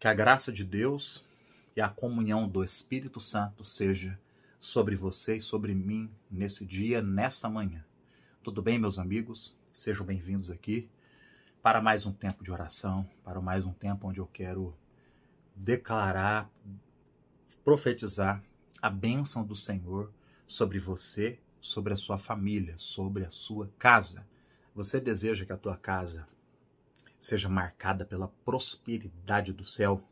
Que a graça de Deus e a comunhão do Espírito Santo seja sobre você e sobre mim nesse dia, nesta manhã. Tudo bem, meus amigos? Sejam bem-vindos aqui para mais um tempo de oração, para mais um tempo onde eu quero declarar, profetizar a bênção do Senhor sobre você, sobre a sua família, sobre a sua casa. Você deseja que a tua casa seja marcada pela prosperidade do céu,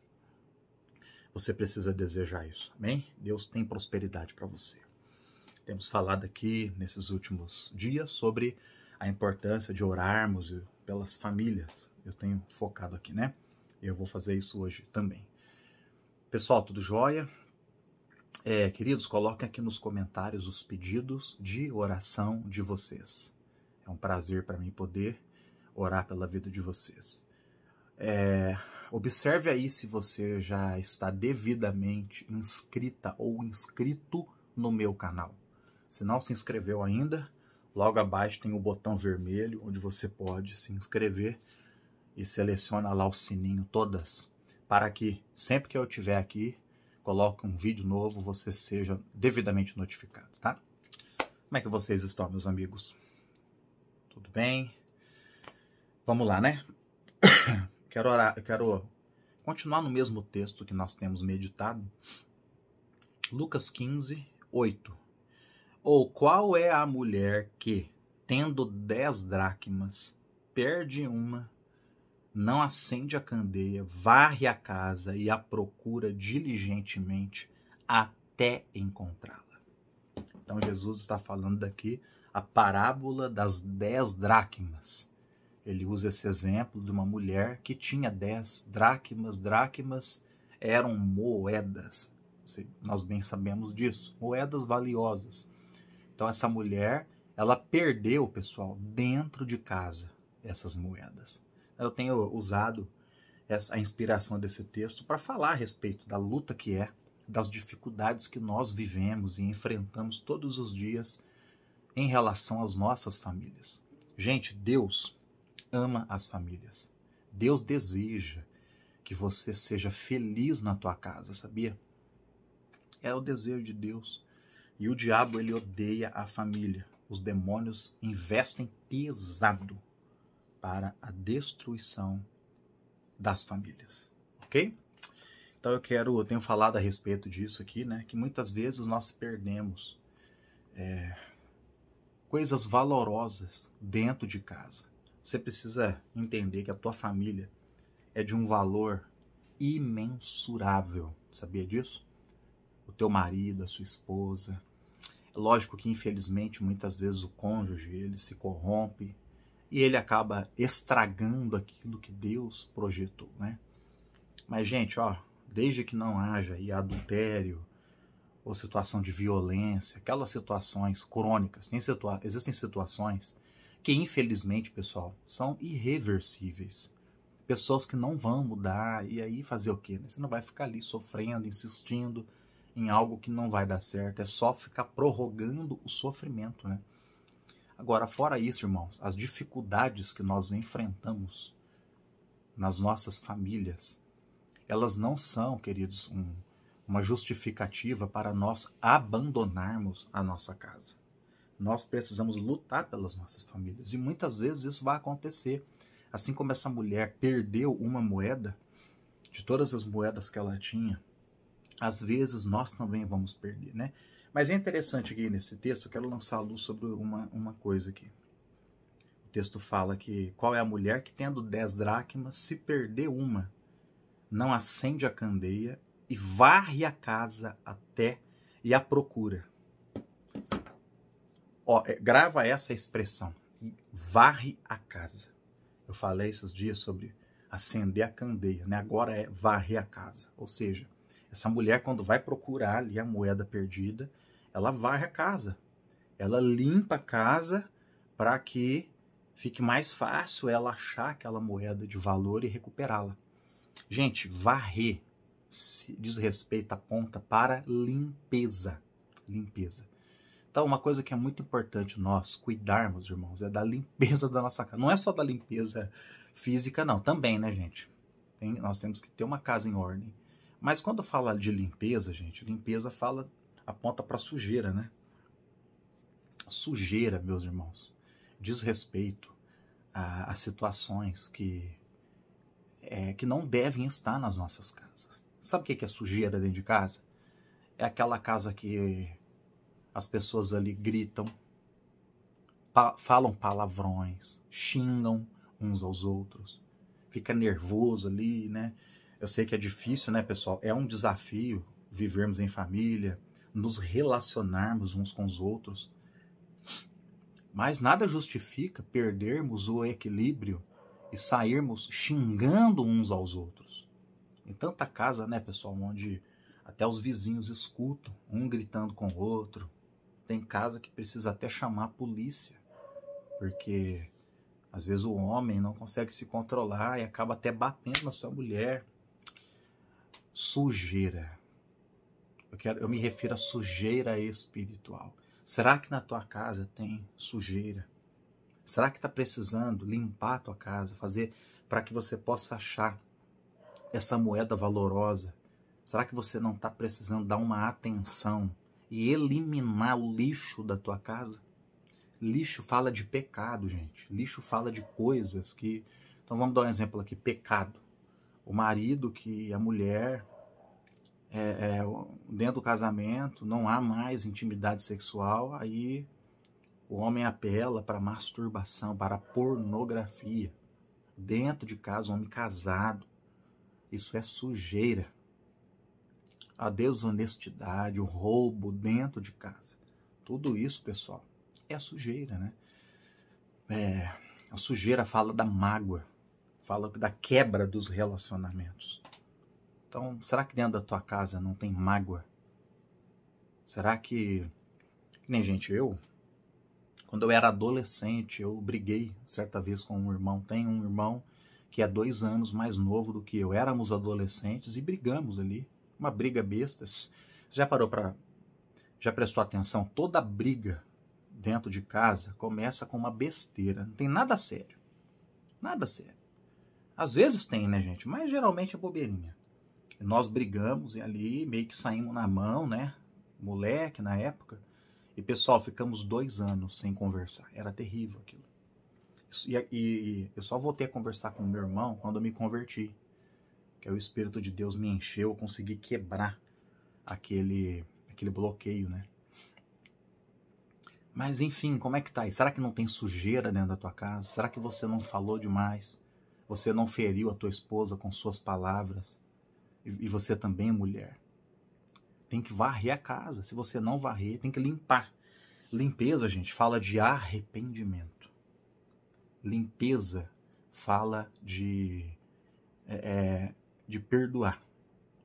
você precisa desejar isso, amém? Deus tem prosperidade para você. Temos falado aqui nesses últimos dias sobre a importância de orarmos pelas famílias. Eu tenho focado aqui, né? Eu vou fazer isso hoje também. Pessoal, tudo jóia? É, queridos, coloquem aqui nos comentários os pedidos de oração de vocês. É um prazer para mim poder orar pela vida de vocês. É, observe aí se você já está devidamente inscrita ou inscrito no meu canal. Se não se inscreveu ainda, logo abaixo tem o botão vermelho onde você pode se inscrever e seleciona lá o sininho todas para que sempre que eu tiver aqui, coloque um vídeo novo, você seja devidamente notificado, tá? Como é que vocês estão, meus amigos? Tudo bem? Vamos lá, né? Quero, orar, quero continuar no mesmo texto que nós temos meditado. Lucas 15, 8. Ou qual é a mulher que, tendo dez dracmas, perde uma, não acende a candeia, varre a casa e a procura diligentemente até encontrá-la? Então Jesus está falando daqui a parábola das dez dracmas ele usa esse exemplo de uma mulher que tinha 10 dracmas. Dracmas eram moedas. Nós bem sabemos disso, moedas valiosas. Então essa mulher, ela perdeu, pessoal, dentro de casa essas moedas. Eu tenho usado essa, a inspiração desse texto para falar a respeito da luta que é, das dificuldades que nós vivemos e enfrentamos todos os dias em relação às nossas famílias. Gente, Deus ama as famílias. Deus deseja que você seja feliz na tua casa, sabia? É o desejo de Deus. E o diabo ele odeia a família. Os demônios investem pesado para a destruição das famílias, OK? Então eu quero, eu tenho falado a respeito disso aqui, né? Que muitas vezes nós perdemos é, coisas valorosas dentro de casa você precisa entender que a tua família é de um valor imensurável. Sabia disso? O teu marido, a sua esposa. É lógico que, infelizmente, muitas vezes o cônjuge ele se corrompe e ele acaba estragando aquilo que Deus projetou, né? Mas, gente, ó, desde que não haja aí adultério ou situação de violência, aquelas situações crônicas, tem situa existem situações que infelizmente, pessoal, são irreversíveis. Pessoas que não vão mudar, e aí fazer o quê? Né? Você não vai ficar ali sofrendo, insistindo em algo que não vai dar certo, é só ficar prorrogando o sofrimento, né? Agora, fora isso, irmãos, as dificuldades que nós enfrentamos nas nossas famílias, elas não são, queridos, um, uma justificativa para nós abandonarmos a nossa casa. Nós precisamos lutar pelas nossas famílias e muitas vezes isso vai acontecer. Assim como essa mulher perdeu uma moeda, de todas as moedas que ela tinha, às vezes nós também vamos perder, né? Mas é interessante aqui nesse texto, eu quero lançar a luz sobre uma, uma coisa aqui. O texto fala que qual é a mulher que, tendo dez dracmas, se perder uma, não acende a candeia e varre a casa até e a procura. Ó, é, grava essa expressão. Varre a casa. Eu falei esses dias sobre acender a candeia, né? Agora é varrer a casa. Ou seja, essa mulher quando vai procurar ali a moeda perdida, ela varre a casa. Ela limpa a casa para que fique mais fácil ela achar aquela moeda de valor e recuperá-la. Gente, varrer se diz respeito aponta para limpeza, limpeza. Então, uma coisa que é muito importante nós cuidarmos, irmãos, é da limpeza da nossa casa. Não é só da limpeza física, não, também, né, gente? Tem, nós temos que ter uma casa em ordem. Mas quando fala de limpeza, gente, limpeza fala aponta para sujeira, né? Sujeira, meus irmãos, desrespeito a, a situações que é, que não devem estar nas nossas casas. Sabe o que é sujeira dentro de casa? É aquela casa que as pessoas ali gritam, pa falam palavrões, xingam uns aos outros, fica nervoso ali, né? Eu sei que é difícil, né, pessoal? É um desafio vivermos em família, nos relacionarmos uns com os outros. Mas nada justifica perdermos o equilíbrio e sairmos xingando uns aos outros. Em tanta casa, né, pessoal, onde até os vizinhos escutam, um gritando com o outro, tem caso que precisa até chamar a polícia, porque às vezes o homem não consegue se controlar e acaba até batendo na sua mulher. Sujeira. Eu, quero, eu me refiro a sujeira espiritual. Será que na tua casa tem sujeira? Será que está precisando limpar a tua casa, fazer para que você possa achar essa moeda valorosa? Será que você não está precisando dar uma atenção? e eliminar o lixo da tua casa. Lixo fala de pecado, gente. Lixo fala de coisas que. Então vamos dar um exemplo aqui: pecado. O marido que a mulher, é, é, dentro do casamento, não há mais intimidade sexual, aí o homem apela para masturbação, para pornografia. Dentro de casa, um homem casado. Isso é sujeira a desonestidade, o roubo dentro de casa. Tudo isso, pessoal, é sujeira, né? É, a sujeira fala da mágoa, fala da quebra dos relacionamentos. Então, será que dentro da tua casa não tem mágoa? Será que. Nem, gente, eu. Quando eu era adolescente, eu briguei certa vez com um irmão. Tem um irmão que é dois anos mais novo do que eu. Éramos adolescentes e brigamos ali uma briga bestas. Já parou para. Já prestou atenção? Toda briga dentro de casa começa com uma besteira. Não tem nada sério. Nada sério. Às vezes tem, né, gente? Mas geralmente é bobeirinha. Nós brigamos e ali meio que saímos na mão, né? Moleque na época. E pessoal, ficamos dois anos sem conversar. Era terrível aquilo. E, e, e eu só voltei a conversar com meu irmão quando eu me converti que é o Espírito de Deus me encheu, eu consegui quebrar aquele, aquele bloqueio, né? Mas enfim, como é que tá aí? Será que não tem sujeira dentro da tua casa? Será que você não falou demais? Você não feriu a tua esposa com suas palavras? E você também é mulher. Tem que varrer a casa. Se você não varrer, tem que limpar. Limpeza, gente, fala de arrependimento. Limpeza fala de é, é de perdoar,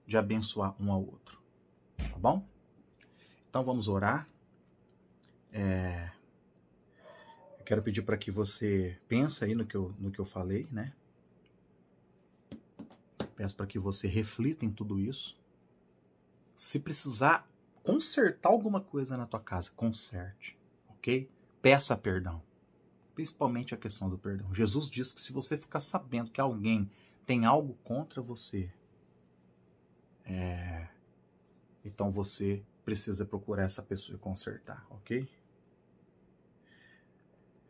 de abençoar um ao outro. Tá bom? Então vamos orar. É... Eu quero pedir para que você pense aí no que eu, no que eu falei, né? Peço para que você reflita em tudo isso. Se precisar consertar alguma coisa na tua casa, conserte, ok? Peça perdão. Principalmente a questão do perdão. Jesus disse que se você ficar sabendo que alguém tem algo contra você, é, então você precisa procurar essa pessoa e consertar, ok?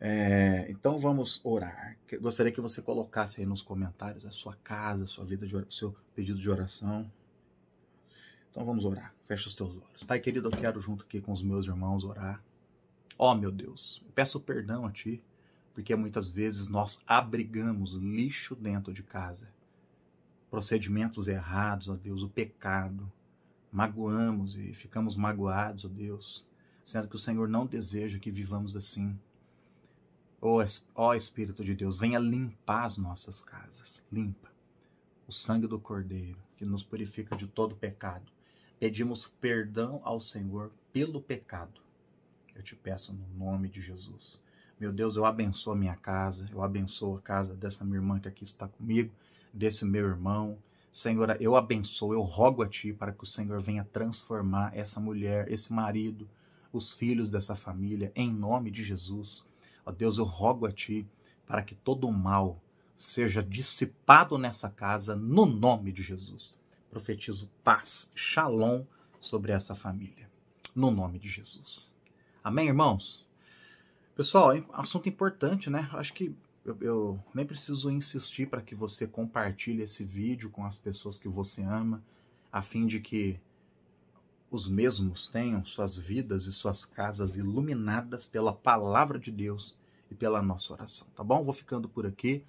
É, então vamos orar. Gostaria que você colocasse aí nos comentários a sua casa, a sua vida, o seu pedido de oração. Então vamos orar. Fecha os teus olhos. Pai querido, eu quero junto aqui com os meus irmãos orar. Ó oh, meu Deus, peço perdão a Ti porque muitas vezes nós abrigamos lixo dentro de casa, procedimentos errados, ó Deus, o pecado, magoamos e ficamos magoados, ó Deus, sendo que o Senhor não deseja que vivamos assim. Ó, oh, Espírito de Deus, venha limpar as nossas casas, limpa o sangue do Cordeiro, que nos purifica de todo pecado. Pedimos perdão ao Senhor pelo pecado. Eu te peço no nome de Jesus. Meu Deus, eu abençoo a minha casa, eu abençoo a casa dessa minha irmã que aqui está comigo, desse meu irmão. Senhor, eu abençoo, eu rogo a Ti para que o Senhor venha transformar essa mulher, esse marido, os filhos dessa família, em nome de Jesus. Ó Deus, eu rogo a Ti para que todo o mal seja dissipado nessa casa, no nome de Jesus. Profetizo paz, shalom sobre essa família, no nome de Jesus. Amém, irmãos? Pessoal, assunto importante, né? Acho que eu, eu nem preciso insistir para que você compartilhe esse vídeo com as pessoas que você ama, a fim de que os mesmos tenham suas vidas e suas casas iluminadas pela palavra de Deus e pela nossa oração, tá bom? Vou ficando por aqui.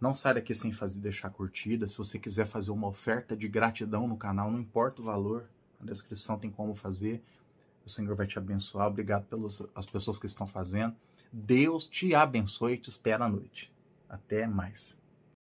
Não saia daqui sem fazer deixar curtida. Se você quiser fazer uma oferta de gratidão no canal, não importa o valor, na descrição tem como fazer o Senhor vai te abençoar. Obrigado pelas as pessoas que estão fazendo. Deus te abençoe e te espera à noite. Até mais.